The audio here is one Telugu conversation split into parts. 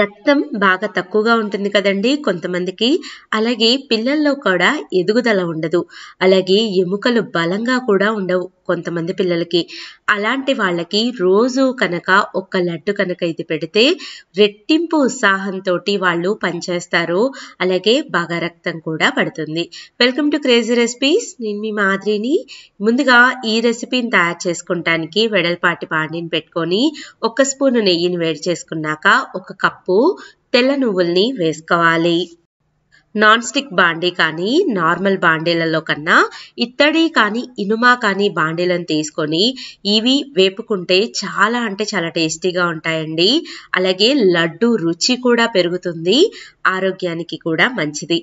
రక్తం బాగా తక్కువగా ఉంటుంది కదండి కొంతమందికి అలాగే పిల్లల్లో కూడా ఎదుగుదల ఉండదు అలాగే ఎముకలు బలంగా కూడా ఉండవు కొంతమంది పిల్లలకి అలాంటి వాళ్ళకి రోజు కనుక ఒక్క లడ్డు కనుక ఇది పెడితే రెట్టింపు ఉత్సాహంతో వాళ్ళు పనిచేస్తారు అలాగే బాగా రక్తం కూడా పడుతుంది వెల్కమ్ టు క్రేజీ రెసిపీస్ నేను మీ మాదిరిని ముందుగా ఈ రెసిపీని తయారు చేసుకుంటానికి వెడల్పాటి పాండిని పెట్టుకొని ఒక స్పూను నెయ్యిని వేడి చేసుకున్నాక ఒక కప్పు తెల్ల నువ్వుల్ని వేసుకోవాలి నాన్ స్టిక్ బాండీ కానీ నార్మల్ బాండీలలో కన్నా ఇత్తడి కానీ ఇనుమ కానీ బాండీలను తీసుకొని ఇవి వేపుకుంటే చాలా అంటే చాలా టేస్టీగా ఉంటాయండి అలాగే లడ్డు రుచి కూడా పెరుగుతుంది ఆరోగ్యానికి కూడా మంచిది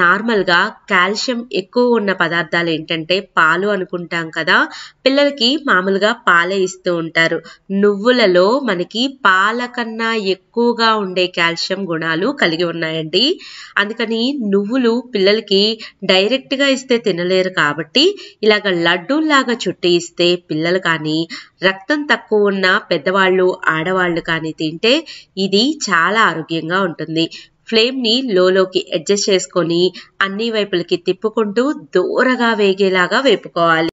నార్మల్గా కాల్షియం ఎక్కువ ఉన్న పదార్థాలు ఏంటంటే పాలు అనుకుంటాం కదా పిల్లలకి మామూలుగా పాలే ఇస్తూ ఉంటారు నువ్వులలో మనకి పాల కన్నా ఎక్కువగా ఉండే కాల్షియం గుణాలు కలిగి ఉన్నాయండి అందుకని నువ్వులు పిల్లలకి డైరెక్ట్గా ఇస్తే తినలేరు కాబట్టి ఇలాగ లాగా చుట్టి ఇస్తే పిల్లలు కానీ రక్తం తక్కువ ఉన్న పెద్దవాళ్ళు ఆడవాళ్ళు కానీ తింటే ఇది చాలా ఆరోగ్యంగా ఉంటుంది ఫ్లేమ్ని లోలోకి అడ్జస్ట్ చేసుకొని అన్ని వైపులకి తిప్పుకుంటూ దూరగా వేగేలాగా వేపుకోవాలి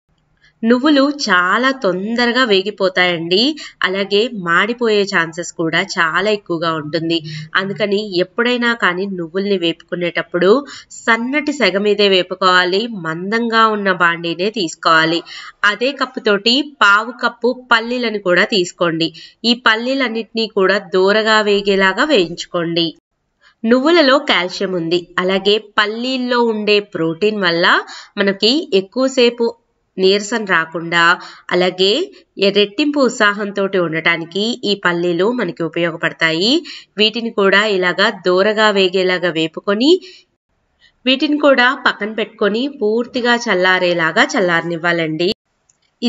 నువ్వులు చాలా తొందరగా వేగిపోతాయండి అలాగే మాడిపోయే ఛాన్సెస్ కూడా చాలా ఎక్కువగా ఉంటుంది అందుకని ఎప్పుడైనా కానీ నువ్వుల్ని వేపుకునేటప్పుడు సన్నటి సెగ మీదే వేపుకోవాలి మందంగా ఉన్న బాండీనే తీసుకోవాలి అదే కప్పుతోటి పావు కప్పు పల్లీలను కూడా తీసుకోండి ఈ పల్లీలన్నింటినీ కూడా దూరగా వేగేలాగా వేయించుకోండి నువ్వులలో కాల్షియం ఉంది అలాగే పల్లీల్లో ఉండే ప్రోటీన్ వల్ల మనకి ఎక్కువసేపు నీరసం రాకుండా అలాగే రెట్టింపు ఉత్సాహంతో ఉండటానికి ఈ పల్లీలు మనకి ఉపయోగపడతాయి వీటిని కూడా ఇలాగా దూరగా వేగేలాగా వేపుకొని వీటిని కూడా పక్కన పెట్టుకొని పూర్తిగా చల్లారేలాగా చల్లారనివ్వాలండి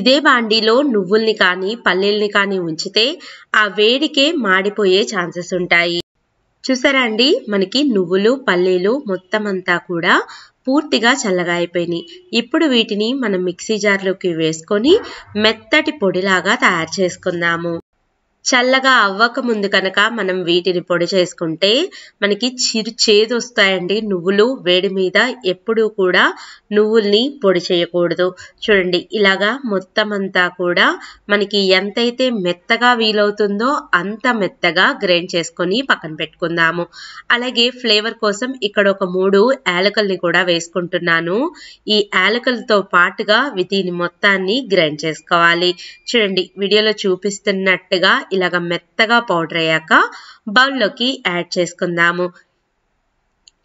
ఇదే బాండీలో నువ్వుల్ని కానీ పల్లీల్ని కానీ ఉంచితే ఆ వేడికే మాడిపోయే ఛాన్సెస్ ఉంటాయి చూసారా అండి మనకి నువ్వులు పల్లీలు మొత్తం అంతా కూడా పూర్తిగా చల్లగా అయిపోయినాయి ఇప్పుడు వీటిని మనం మిక్సీ జార్లోకి వేసుకొని మెత్తటి పొడిలాగా తయారు చేసుకుందాము చల్లగా అవ్వకముందు కనుక మనం వీటిని పొడి చేసుకుంటే మనకి చిరు చేదు వస్తాయండి నువ్వులు వేడి మీద ఎప్పుడూ కూడా నువ్వుల్ని పొడి చేయకూడదు చూడండి ఇలాగా మొత్తం అంతా కూడా మనకి ఎంతైతే మెత్తగా వీలవుతుందో అంత మెత్తగా గ్రైండ్ చేసుకొని పక్కన పెట్టుకుందాము అలాగే ఫ్లేవర్ కోసం ఇక్కడ ఒక మూడు యాలకల్ని కూడా వేసుకుంటున్నాను ఈ యాలకలతో పాటుగా దీని మొత్తాన్ని గ్రైండ్ చేసుకోవాలి చూడండి వీడియోలో చూపిస్తున్నట్టుగా ఇలాగ మెత్తగా పౌడర్ అయ్యాక బౌల్లోకి యాడ్ చేసుకుందాము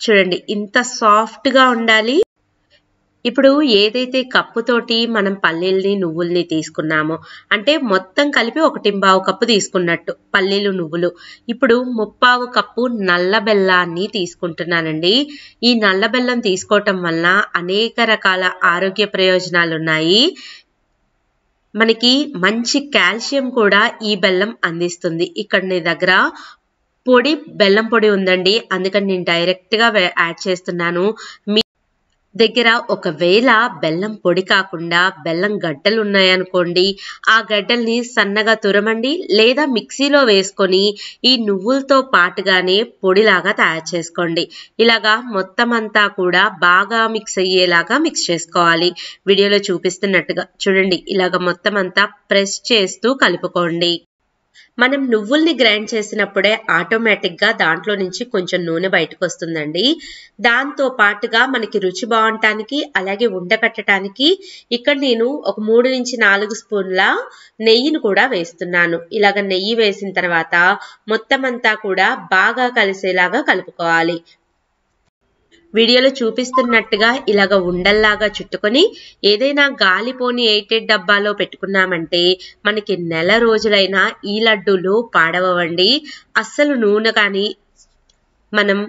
చూడండి ఇంత సాఫ్ట్గా ఉండాలి ఇప్పుడు ఏదైతే కప్పుతోటి మనం పల్లీల్ని నువ్వుల్ని తీసుకున్నామో అంటే మొత్తం కలిపి ఒకటి బావు కప్పు తీసుకున్నట్టు పల్లీలు నువ్వులు ఇప్పుడు ముప్పావు కప్పు నల్ల బెల్లాన్ని తీసుకుంటున్నానండి ఈ నల్ల బెల్లం తీసుకోవటం వల్ల అనేక రకాల ఆరోగ్య ప్రయోజనాలు ఉన్నాయి మనకి మంచి కాల్షియం కూడా ఈ బెల్లం అందిస్తుంది ఇక్కడ నీ దగ్గర పొడి బెల్లం పొడి ఉందండి అందుకని నేను డైరెక్ట్గా యాడ్ చేస్తున్నాను మీ దగ్గర ఒకవేళ బెల్లం పొడి కాకుండా బెల్లం గడ్డలు ఉన్నాయనుకోండి ఆ గడ్డల్ని సన్నగా తురమండి లేదా మిక్సీలో వేసుకొని ఈ నువ్వులతో పాటుగానే పొడిలాగా తయారు చేసుకోండి ఇలాగా మొత్తం అంతా కూడా బాగా మిక్స్ అయ్యేలాగా మిక్స్ చేసుకోవాలి వీడియోలో చూపిస్తున్నట్టుగా చూడండి ఇలాగ మొత్తం అంతా ప్రెస్ చేస్తూ కలుపుకోండి మనం నువ్వుల్ని గ్రైండ్ చేసినప్పుడే ఆటోమేటిక్గా దాంట్లో నుంచి కొంచెం నూనె బయటకు వస్తుందండి దాంతో పాటుగా మనకి రుచి బాగుంటానికి అలాగే ఉండకట్టడానికి ఇక్కడ నేను ఒక మూడు నుంచి నాలుగు స్పూన్ల నెయ్యిని కూడా వేస్తున్నాను ఇలాగ నెయ్యి వేసిన తర్వాత మొత్తం అంతా కూడా బాగా కలిసేలాగా కలుపుకోవాలి వీడియోలో చూపిస్తున్నట్టుగా ఇలాగ ఉండల్లాగా చుట్టుకొని ఏదైనా గాలిపోని ఎయిటెడ్ డబ్బాలో పెట్టుకున్నామంటే మనకి నెల రోజులైనా ఈ లడ్డూలు పాడవండి అస్సలు నూనె కానీ మనం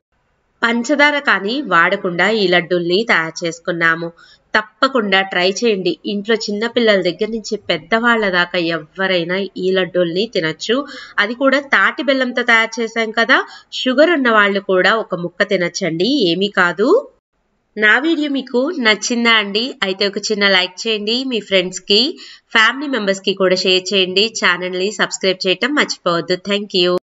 పంచదార కానీ వాడకుండా ఈ లడ్డూల్ని తయారు చేసుకున్నాము తప్పకుండా ట్రై చేయండి ఇంట్లో చిన్నపిల్లల దగ్గర నుంచి పెద్దవాళ్ళ దాకా ఎవరైనా ఈ లడ్డూల్ని తినచ్చు అది కూడా తాటి బెల్లంతో తయారు చేశాం కదా షుగర్ ఉన్న వాళ్ళు కూడా ఒక ముక్క తినచ్చండి ఏమీ కాదు నా వీడియో మీకు నచ్చిందా అండి అయితే ఒక చిన్న లైక్ చేయండి మీ ఫ్రెండ్స్కి ఫ్యామిలీ మెంబర్స్కి కూడా షేర్ చేయండి ఛానల్ని సబ్స్క్రైబ్ చేయటం మర్చిపోవద్దు థ్యాంక్